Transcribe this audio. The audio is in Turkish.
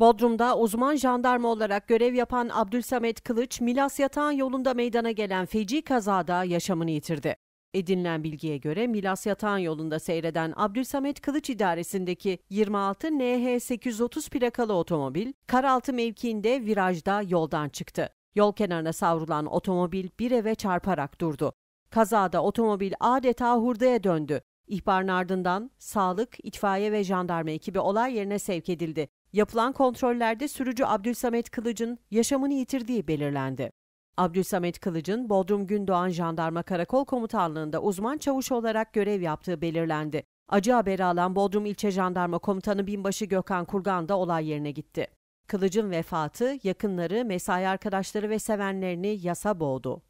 Bodrum'da uzman jandarma olarak görev yapan Abdülsamet Kılıç, Milas Yatağan yolunda meydana gelen feci kazada yaşamını yitirdi. Edinilen bilgiye göre Milas Yatağan yolunda seyreden Abdülsamet Kılıç idaresindeki 26 NH 830 plakalı otomobil Karaltı mevkiinde virajda yoldan çıktı. Yol kenarına savrulan otomobil bir eve çarparak durdu. Kazada otomobil adeta hurdaya döndü. İhbarın ardından sağlık, itfaiye ve jandarma ekibi olay yerine sevk edildi. Yapılan kontrollerde sürücü Abdülsamet Kılıç'ın yaşamını yitirdiği belirlendi. Abdülsamet Kılıç'ın Bodrum Gündoğan Jandarma Karakol Komutanlığı'nda uzman çavuş olarak görev yaptığı belirlendi. Acı haberi alan Bodrum İlçe Jandarma Komutanı Binbaşı Gökhan Kurgan da olay yerine gitti. Kılıç'ın vefatı yakınları, mesai arkadaşları ve sevenlerini yasa boğdu.